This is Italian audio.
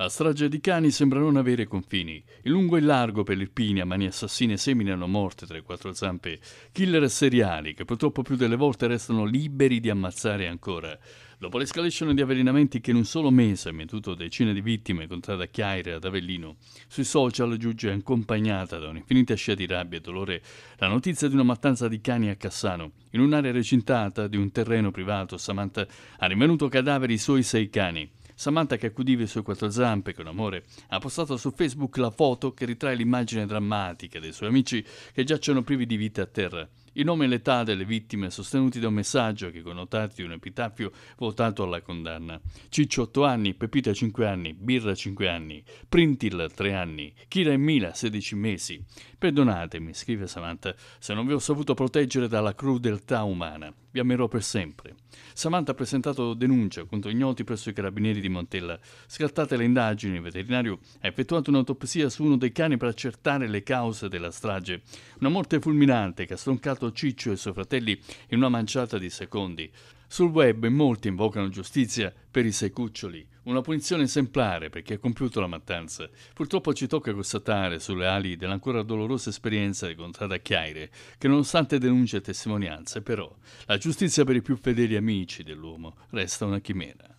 La strage di cani sembra non avere confini. In lungo e largo per l'Irpinia mani assassine seminano morte tra le quattro zampe. Killer seriali che purtroppo più delle volte restano liberi di ammazzare ancora. Dopo l'escalation di avvelenamenti che in un solo mese ha mietuto decine di vittime contrada a Chiaire ad Avellino, sui social giunge accompagnata da un'infinita scia di rabbia e dolore la notizia di una mattanza di cani a Cassano. In un'area recintata di un terreno privato, Samantha ha rinvenuto cadaveri i suoi sei cani. Samantha che accudiva su quattro zampe con amore ha postato su Facebook la foto che ritrae l'immagine drammatica dei suoi amici che giacciono privi di vita a terra. Il nome e l'età delle vittime sostenuti da un messaggio che connotati di un epitafio votato alla condanna. Ciccio 8 anni, Pepita 5 anni, Birra 5 anni, Printil 3 anni, Kira e Mila 16 mesi. Perdonatemi, scrive Samantha, se non vi ho saputo proteggere dalla crudeltà umana vi ammirò per sempre. Samantha ha presentato denuncia contro ignoti presso i carabinieri di Montella. Scattate le indagini, il veterinario ha effettuato un'autopsia su uno dei cani per accertare le cause della strage. Una morte fulminante che ha stroncato Ciccio e i suoi fratelli in una manciata di secondi. Sul web molti invocano giustizia per i sei cuccioli. Una punizione esemplare per chi ha compiuto la mattanza. Purtroppo ci tocca constatare sulle ali dell'ancora dolorosa esperienza di contrada Chiaire che nonostante denunce e testimonianze, però, la giustizia per i più fedeli amici dell'uomo resta una chimera.